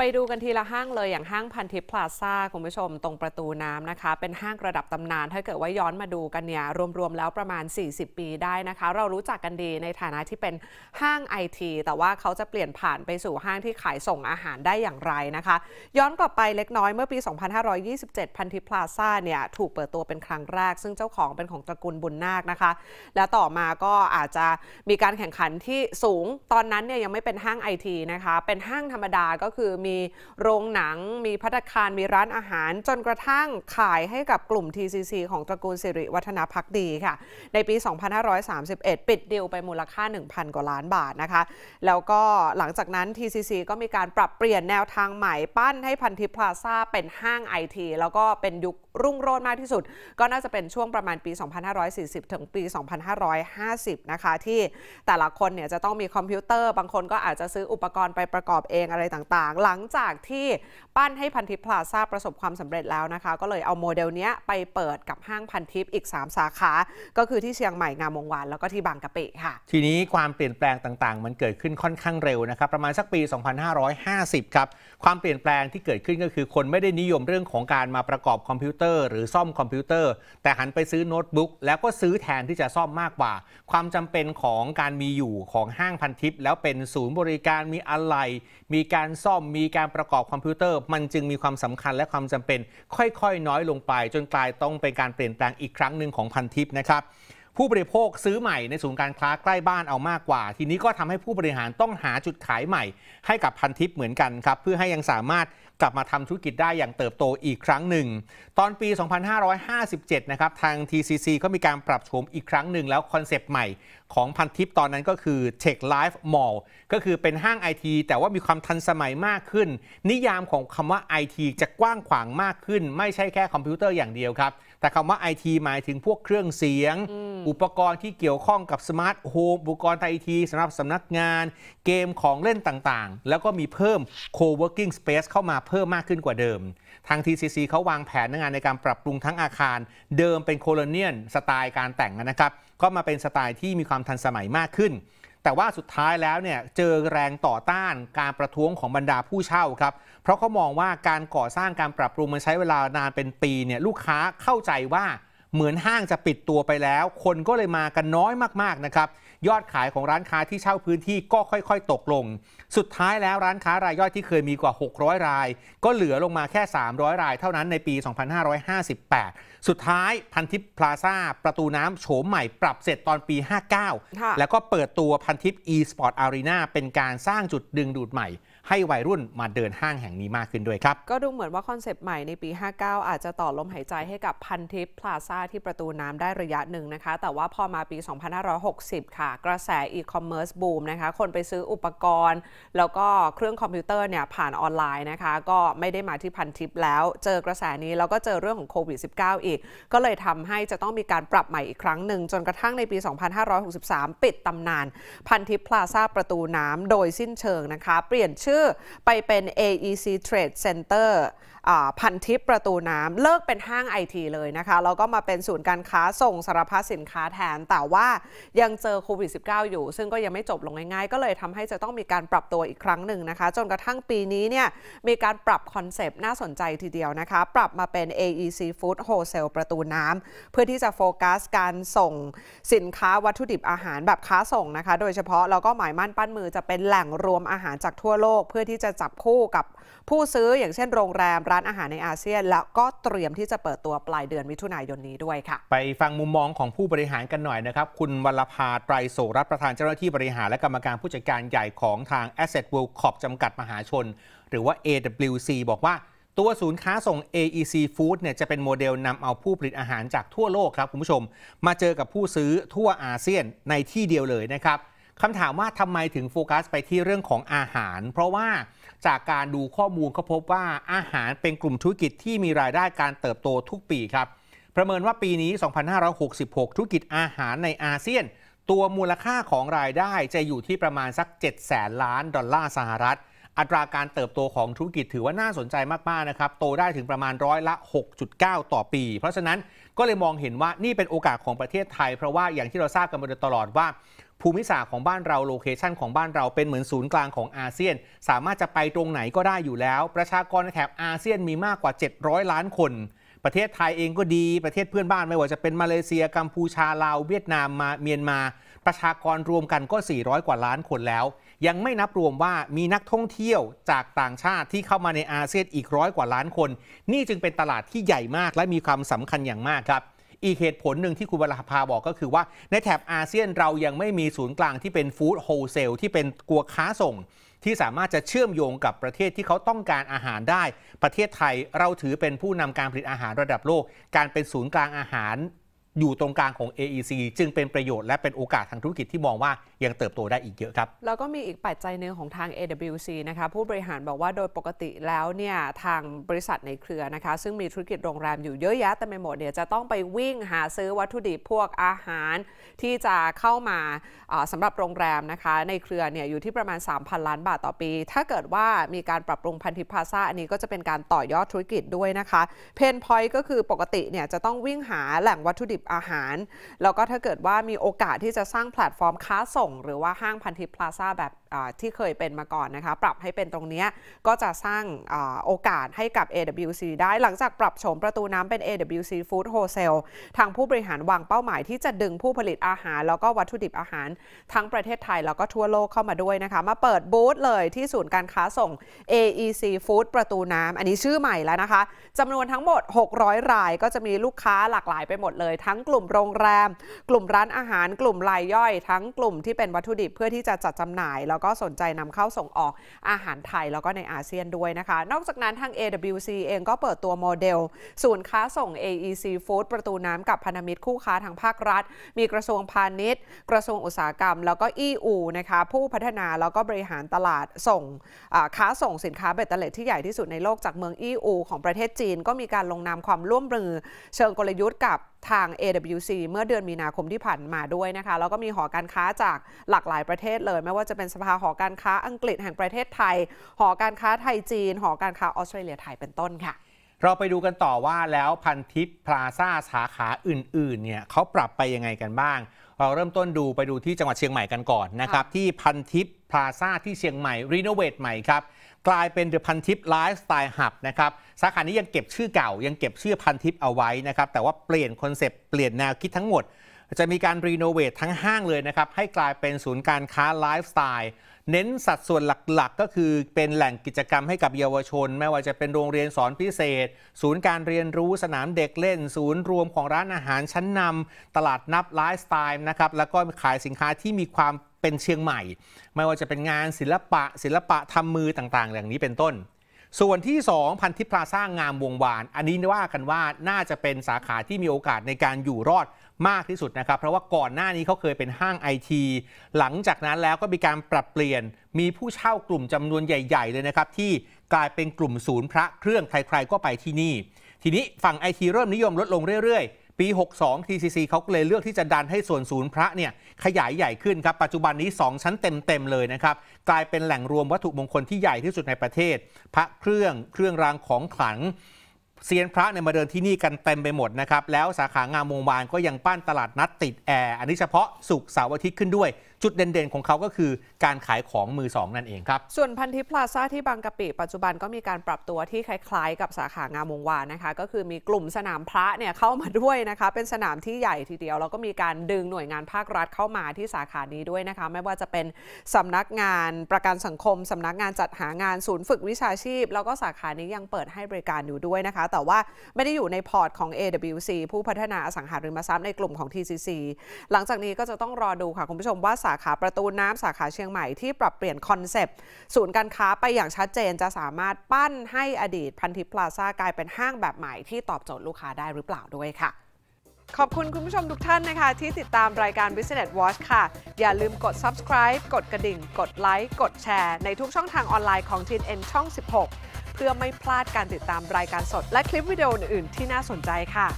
ไปดูกันทีละห้างเลยอย่างห้างพันทิพย์พลาซ่าคุณผู้ชมตรงประตูน้ำนะคะเป็นห้างระดับตำนาน ถ้าเกิดว่าย้อนมาดูกันเนี่ยรวมๆแล้วประมาณ 40 ปีได้นะคะ เรารู้จักกันดีในฐานะที่เป็นห้างไอทีแต่ว่าเขาจะเปลี่ยนผ่านไปสู่ห้างที่ขายส่งอาหารได้อย่างไรนะคะ ย้อนกลับไปเล็กน้อยเมื่อปี 2527พันทิพย์พลาซ่าเนี่ยถูกเปิดตัวเป็นครั้งแรก ซึ่งเจ้าของเป็นของตระกูลบุญนาคนะคะ และต่อมาก็อาจจะมีการแข่งขันที่สูง ตอนนั้นเนี่ยยังไม่เป็นห้างไอทีนะคะเป็นห้างธรรมดาก็คือมีีโรงหนังมีพัตคารมีร้านอาหาร จนกระทั่งขายให้กับกลุ่ม TCC ของตระกูลสิริวัฒนาพักดีค่ะ ในปี 2531 ปิดดีวไปมูลค่า 1,000 กว่าล้านบาทนะคะแล้วก็หลังจากนั้น TCC ก็มีการปรับเปลี่ยนแนวทางใหม่ปั้นให้พันธิพพลาซ่าเป็นห้างไอทีแล้วก็เป็นยุครุ่งโรจน์มากที่สุด ก็น่าจะเป็นช่วงประมาณปี 2540 ถึงปี 2550 นะคะที่แต่ละคนเนี่ยจะต้องมีคอมพิวเตอร์บางคนก็อาจจะซื้ออุปกรณ์ไปประกอบเองอะไรต่างๆหลังังจากที่ปั้นให้พันทิพย์พลาซ่าประสบความสำเร็จแล้วนะคะ ก็เลยเอาโมเดลนี้ไปเปิดกับห้างพันทิพย์อีก 3 สาขาก็คือที่เชียงใหม่งามวงวานแล้วก็ที่บางกะปิค่ะ ทีนี้ความเปลี่ยนแปลงต่างๆ มันเกิดขึ้นค่อนข้างเร็วนะครับ ประมาณสักปี 2550 ครับ ความเปลี่ยนแปลงที่เกิดขึ้นก็คือ คนไม่ได้นิยมเรื่องของการมาประกอบคอมพิวเตอร์ หรือซ่อมคอมพิวเตอร์ แต่หันไปซื้อโน้ตบุ๊กแล้วก็ซื้อแทนที่จะซ่อมมากกว่า ความจำเป็นของการมีอยู่ของห้างพันทิพย์ แล้วเป็นศูนย์บริการมีอะไรมีการซ่อมมีการประกอบคอมพิวเตอร์มันจึงมีความสำคัญและความจำเป็น ค่อย ๆ น้อยลงไป จนกลายต้องเป็นการเปลี่ยนแปลงอีกครั้งหนึ่งของพันทิปนะครับผู้บริโภคซื้อใหม่ในศูนย์การค้าใกล้บ้านเอามากกว่า ทีนี้ก็ทำให้ผู้บริหารต้องหาจุดขายใหม่ ให้กับพันทิปเหมือนกันครับ เพื่อให้ยังสามารถกลับมาทำธุรกิจได้อย่างเติบโตอีกครั้งหนึ่ง ตอนปี 2557 นะครับ ทาง TCC ก็มีการปรับโฉมอีกครั้งหนึ่งแล้วคอนเซปต์ใหม่ของพันทิปตอนนั้นก็คือ Tech Life Mall ก็คือเป็นห้างไอทีแต่ว่ามีความทันสมัยมากขึ้น นิยามของคำว่าไอทีจะกว้างขวางมากขึ้น ไม่ใช่แค่คอมพิวเตอร์อย่างเดียวครับ แต่คำว่าทีหมายถึงพวกเครื่องเสียงอุปกรณ์ที่เกี่ยวข้องกับสมาร์ทโฮมอุปกรณ์ไอทีสำหรับสำนักงาน เกมของเล่นต่างๆ แล้วก็มีเพิ่มโคเวอร์กิ้งสเปซเข้ามาเพิ่มมากขึ้นกว่าเดิมทาง TCC เขาวางแผนงานในการปรับปรุงทั้งอาคาร เดิมเป็นโคลเนียนสไตล์การแต่งนะครับ ก็มาเป็นสไตล์ที่มีความทันสมัยมากขึ้น แต่ว่าสุดท้ายแล้วเนี่ยเจอแรงต่อต้านการประท้วงของบรรดาผู้เช่าครับเพราะเขามองว่าการก่อสร้างการปรับปรุงมันใช้เวลานานเป็นปีเนี่ยลูกค้าเข้าใจว่าเหมือนห้างจะปิดตัวไปแล้ว คนก็เลยมากันน้อยมาก ๆ นะครับ ยอดขายของร้านค้าที่เช่าพื้นที่ก็ค่อย ๆ ตกลง สุดท้ายแล้วร้านค้ารายย่อยที่เคยมีกว่า 600 ราย ก็เหลือลงมาแค่ 300 รายเท่านั้นในปี 2558 สุดท้ายพันทิ์พลาซ่า ประตูน้ำโฉมใหม่ปรับเสร็จตอนปี 59 แล้วก็เปิดตัวพันทิป e-sport arena เป็นการสร้างจุดดึงดูดใหม่ให้วัยรุ่นมาเดินห้างแห่งนี้มากขึ้นด้วยครับ ก็ดูเหมือนว่าคอนเซปต์ใหม่ในปี 59 อาจจะต่อลมหายใจให้กับพันทิพย์พลาซ่าที่ประตูน้ำได้ระยะหนึ่งนะคะแต่ว่าพอมาปี 2560 ค่ะ กระแสอีคอมเมิร์ซบูมนะคะคนไปซื้ออุปกรณ์ แล้วก็เครื่องคอมพิวเตอร์เนี่ยผ่านออนไลน์นะคะก็ไม่ได้มาที่พันทิพย์แล้วเจอกระแสนี้ แล้วก็เจอเรื่องของโควิด -19 อีก ก็เลยทำให้จะต้องมีการปรับใหม่อีกครั้งหนึ่งจนกระทั่งในปี 2563 ปิดตำนานพันทิพย์พลาซ่าประตูน้ำโดยสิ้นเชิงนะคะเปลี่ยนชื่อื่อไปเป็น AEC Trade Center พันทิปประตูน้ำเลิกเป็นห้างไอทีเลยนะคะแล้วก็มาเป็นศูนย์การค้าส่งสารพัดสินค้าแทนแต่ว่ายังเจอโควิด -19 อยู่ ซึ่งก็ยังไม่จบลงง่ายๆ ก็เลยทำให้จะต้องมีการปรับตัวอีกครั้งหนึ่งนะคะ จนกระทั่งปีนี้เนี่ยมีการปรับคอนเซปต์น่าสนใจทีเดียวนะคะ ปรับมาเป็น AEC Food Wholesale ประตูน้ำเพื่อที่จะโฟกัสการส่งสินค้าวัตถุดิบอาหารแบบค้าส่งนะคะ โดยเฉพาะแล้วก็หมายมั่นปั้นมือจะเป็นแหล่งรวมอาหารจากทั่วโลก เพื่อที่จะจับคู่กับผู้ซื้ออย่างเช่นโรงแรมร้านอาหารในอาเซียนแล้วก็เตรียมที่จะเปิดตัวปลายเดือนมิถุนายนนี้ด้วยค่ะ ไปฟังมุมมองของผู้บริหารกันหน่อยนะครับ คุณวรภาไตรโสรัตประธานเจ้าหน้าที่บริหารและกรรมการผู้จัดการใหญ่ของทาง Asset World Corp จำกัดมหาชนหรือว่า AWC บอกว่าตัวศูนย์ค้าส่ง AEC Food เนี่ย จะเป็นโมเดลนำเอาผู้ผลิตอาหารจากทั่วโลกครับคุณผู้ชมมาเจอกับผู้ซื้อทั่วอาเซียนในที่เดียวเลยนะครับคำถามว่าทำไมถึงโฟกัสไปที่เรื่องของอาหาร เพราะว่าจากการดูข้อมูลเขาพบว่าอาหารเป็นกลุ่มธุรกิจที่มีรายได้การเติบโตทุกปีครับประเมินว่าปีนี้ 2566 ธุรกิจอาหารในอาเซียน ตัวมูลค่าของรายได้จะอยู่ที่ประมาณสัก 7 แสนล้านดอลลาร์สหรัฐ อัตราการเติบโตของธุรกิจถือว่าน่าสนใจมากๆนะครับโตได้ถึงประมาณร้อยละ 6.9 ต่อปี เพราะฉะนั้นก็เลยมองเห็นว่านี่เป็นโอกาสของประเทศไทย เพราะว่าอย่างที่เราทราบกันมาโดยตลอดว่าภูมิศาสตร์ของบ้านเรา โลเคชันของบ้านเราเป็นเหมือนศูนย์กลางของอาเซียน สามารถจะไปตรงไหนก็ได้อยู่แล้ว ประชากรในแถบอาเซียนมีมากกว่า 700 ล้านคน ประเทศไทยเองก็ดี ประเทศเพื่อนบ้านไม่ว่าจะเป็นมาเลเซีย กัมพูชา ลาวเวียดนาม มา เมียนมา ประชากรรวมกันก็ 400 กว่าล้านคนแล้ว ยังไม่นับรวมว่ามีนักท่องเที่ยวจากต่างชาติที่เข้ามาในอาเซียนอีกร้อยกว่าล้านคน นี่จึงเป็นตลาดที่ใหญ่มากและมีความสำคัญอย่างมากครับอีกเหตุผลหนึ่งที่คุณวราภาบอกก็คือว่า ในแถบอาเซียนเรายังไม่มีศูนย์กลางที่เป็นฟู้ดโฮเซล ที่เป็นกัวค้าส่ง ที่สามารถจะเชื่อมโยงกับประเทศที่เขาต้องการอาหารได้ ประเทศไทยเราถือเป็นผู้นำการผลิตอาหารระดับโลก การเป็นศูนย์กลางอาหารอยู่ตรงกลางของ AEC จึงเป็นประโยชน์และเป็นโอกาสทางธุรกิจที่มองว่ายังเติบโตได้อีกเยอะครับแล้วก็มีอีกปัจจัยหนึ่งของทาง AWC นะคะผู้บริหารบอกว่าโดยปกติแล้วเนี่ยทางบริษัทในเครือนะคะซึ่งมีธุรกิจโรงแรมอยู่เยอะแยะแต่ไม่หมดเนี่ยจะต้องไปวิ่งหาซื้อวัตถุดิบพวกอาหารที่จะเข้ามาสำหรับโรงแรมนะคะในเครือเนี่ยอยู่ที่ประมาณ 3,000ล้านบาทต่อปี ถ้าเกิดว่ามีการปรับปรุงพันธิพาซาอันนี้ก็จะเป็นการต่อยอดธุรกิจด้วยนะคะเพนพอยต์ก็คือปกติเนี่ยจะต้องวิ่งหาแหล่งวัตถุดิบอาหารแล้วก็ถ้าเกิดว่ามีโอกาสที่จะสร้างแพลตฟอร์มค้าส่ง หรือว่าห้างพันธิพลาซ่าแบบที่เคยเป็นมาก่อนนะคะ ปรับให้เป็นตรงนี้ก็จะสร้างโอกาสให้กับ AWC ได้หลังจากปรับโฉมประตูน้ำเป็น AWC Food Wholesale ทางผู้บริหารวางเป้าหมายที่จะดึงผู้ผลิตอาหาร แล้วก็วัตถุดิบอาหารทั้งประเทศไทยแล้วก็ทั่วโลกเข้ามาด้วยนะคะมาเปิดบูธเลยที่ศูนย์การค้าส่ง AEC Food ประตูน้ำอันนี้ชื่อใหม่แล้วนะคะจำนวนทั้งหมด 600 ราย ก็จะมีลูกค้าหลากหลายไปหมดเลยทั้งกลุ่มโรงแรม กลุ่มร้านอาหารกลุ่มรายย่อย ทั้งกลุ่มที่เป็นวัตถุดิบเพื่อที่จะจัดจำหน่าย แล้วก็สนใจนำเข้าส่งออกอาหารไทยแล้วก็ในอาเซียนด้วยนะคะ นอกจากนั้นทาง AWC เองก็เปิดตัวโมเดลศูนย์ค้าส่ง AEC Food ประตูน้ำกับพันธมิตรคู่ค้าทางภาครัฐ มีกระทรวงพาณิชย์กระทรวงอุตสาหกรรม แล้วก็ EU นะคะผู้พัฒนาแล้วก็บริหารตลาดส่งค้าส่งสินค้าเบตเตอร์เลตที่ใหญ่ที่สุดในโลกจากเมือง EU ของประเทศจีนก็มีการลงนามความร่วมมือ เชิงกลยุทธ์กับทาง AWC เมื่อเดือนมีนาคมที่ผ่านมาด้วยนะคะ แล้วก็มีหอการค้าจากหลากหลายประเทศเลย ไม่ว่าจะเป็นสภาหอการค้าอังกฤษแห่งประเทศไทย หอการค้าไทยจีน หอการค้าออสเตรเลียไทยเป็นต้นค่ะ เราไปดูกันต่อว่าแล้วพันทิพย์พลาซ่าสาขาอื่นๆเนี่ยเขาปรับไปยังไงกันบ้าง เราเริ่มต้นดูไปดูที่จังหวัดเชียงใหม่กันก่อนนะครับที่พันทิพย์พลาซ่าที่เชียงใหม่รีโนเวทใหม่ครับกลายเป็นเดอะพันทิปไลฟ์สไตล์หับนะครับ สาขานี้ยังเก็บชื่อเก่า ยังเก็บชื่อพันทิปเอาไว้นะครับ แต่ว่าเปลี่ยนคอนเซปต์ เปลี่ยนแนวคิดทั้งหมด จะมีการรีโนเวททั้งห้างเลยนะครับ ให้กลายเป็นศูนย์การค้าไลฟ์สไตล์เน้นสัดส่วนหลักๆ ก็คือเป็นแหล่งกิจกรรมให้กับเยาวชน ไม่ว่าจะเป็นโรงเรียนสอนพิเศษ ศูนย์การเรียนรู้สนามเด็กเล่น ศูนย์รวมของร้านอาหารชั้นนำ ตลาดนับไลฟ์สไตล์นะครับแล้วก็ขายสินค้าที่มีความเป็นเชียงใหม่ ไม่ว่าจะเป็นงานศิลปะ ศิลปะทำมือต่าง ๆ อย่างนี้เป็นต้น ส่วนที่ 2 พันทิพย์พลาซ่างามวงวาน อันนี้ว่ากันว่าน่าจะเป็นสาขาที่มีโอกาสในการอยู่รอดมากที่สุดนะครับ เพราะว่าก่อนหน้านี้เขาเคยเป็นห้างไอที หลังจากนั้นแล้วก็มีการปรับเปลี่ยน มีผู้เช่ากลุ่มจำนวนใหญ่ ๆ เลยนะครับ ที่กลายเป็นกลุ่มศูนย์พระเครื่องใครๆก็ไปที่นี่ ทีนี้ฝั่งไอทีเริ่มนิยมลดลงเรื่อย ๆปี 62 TCC เขาเลยเลือกที่จะดันให้ส่วนศูนย์พระเนี่ยขยายใหญ่ขึ้นครับ ปัจจุบันนี้ 2 ชั้นเต็ม ๆ เลยนะครับ กลายเป็นแหล่งรวมวัตถุมงคลที่ใหญ่ที่สุดในประเทศ พระเครื่อง เครื่องรางของขลังเซียนพระเนี่ยมาเดินที่นี่กันเต็มไปหมดนะครับ แล้วสาขางามวงวานก็ยังปั้นตลาดนัดติดแอร์ อันนี้เฉพาะสุกเสาร์อาทิตย์ขึ้นด้วยจุดเด่นๆของเขาก็คือการขายของมือสองนั่นเองครับส่วนพันธิพลาซ่าที่บางกะปิปัจจุบันก็มีการปรับตัวที่คล้าย ๆ กับสาขางามวงวานนะคะก็คือมีกลุ่มสนามพระเนี่ยเข้ามาด้วยนะคะเป็นสนามที่ใหญ่ทีเดียวแล้วก็มีการดึงหน่วยงานภาครัฐเข้ามาที่สาขานี้ด้วยนะคะไม่ว่าจะเป็นสำนักงานประกันสังคม สำนักงานจัดหางานศูนย์ฝึกวิชาชีพแล้วก็สาขานี้ยังเปิดให้บริการอยู่ด้วยนะคะ แต่ว่าไม่ได้อยู่ในพอร์ตของ AWC ผู้พัฒนาอสังหาริมทรัพย์ในกลุ่มของ TCC หลังจากนี้ก็จะต้องรอดูค่ะคุณผู้ชมว่าาขาประตูน้ำสาขาเชียงใหม่ที่ปรับเปลี่ยนคอนเซปต์ศูนย์การค้าไปอย่างชัดเจนจะสามารถปั้นให้อดีตพันธิพลาซ่ากลายเป็นห้างแบบใหม่ที่ตอบโจทย์ลูกค้าได้หรือเปล่าด้วยค่ะ ขอบคุณคุณผู้ชมทุกท่านนะคะ ที่ติดตามรายการ Business Watch ค่ะ อย่าลืมกด subscribe กดกระดิ่ง กดไลค์กดแชร์ในทุกช่องทางออนไลน์ของ TN ช่อง 16 เพื่อไม่พลาดการติดตามรายการสด และคลิปวิดีโออื่น ๆ ที่น่าสนใจค่ะ